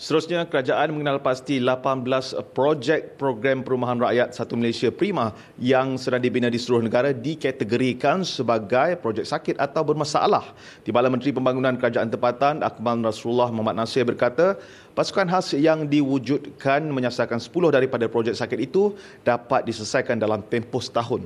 Seterusnya, kerajaan mengenal pasti 18 projek program perumahan rakyat Satu Malaysia Prima yang sedang dibina di seluruh negara dikategorikan sebagai projek sakit atau bermasalah. Timbalan Menteri Pembangunan Kerajaan Tempatan, Akmal Rasulullah Muhammad Nasir berkata, pasukan khas yang diwujudkan menyasarkan 10 daripada projek sakit itu dapat diselesaikan dalam tempoh setahun.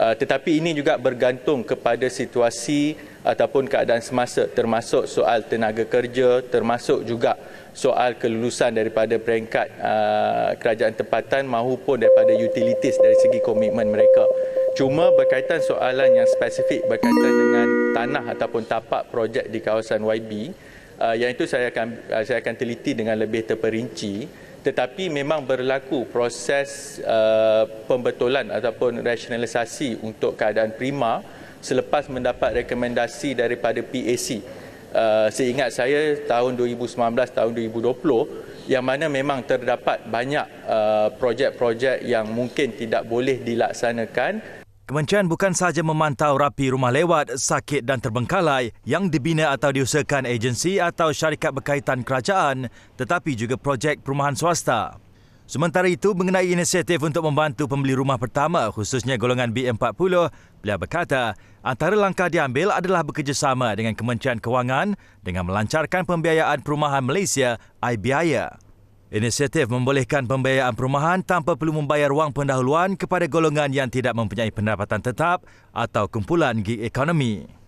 Uh, tetapi ini juga bergantung kepada situasi ataupun keadaan semasa termasuk soal tenaga kerja termasuk juga soal kelulusan daripada peringkat uh, kerajaan tempatan maupun daripada utilities dari segi komitmen mereka cuma berkaitan soalan yang spesifik berkaitan dengan tanah ataupun tapak projek di kawasan YB uh, yang itu saya akan uh, saya akan teliti dengan lebih terperinci tetapi memang berlaku proses uh, pembetulan ataupun rasionalisasi untuk keadaan prima selepas mendapat rekomendasi daripada PAC. Uh, seingat saya tahun 2019 tahun 2020 yang mana memang terdapat banyak uh, projek-projek yang mungkin tidak boleh dilaksanakan Kementerian bukan sahaja memantau rapi rumah lewat, sakit dan terbengkalai yang dibina atau diusahakan agensi atau syarikat berkaitan kerajaan tetapi juga projek perumahan swasta. Sementara itu, mengenai inisiatif untuk membantu pembeli rumah pertama khususnya golongan B40, beliau berkata antara langkah diambil adalah bekerjasama dengan Kementerian Kewangan dengan melancarkan pembiayaan perumahan Malaysia, iBiaya. Inisiatif membolehkan pembayaran perumahan tanpa perlu membayar wang pendahuluan kepada golongan yang tidak mempunyai pendapatan tetap atau kumpulan gig ekonomi.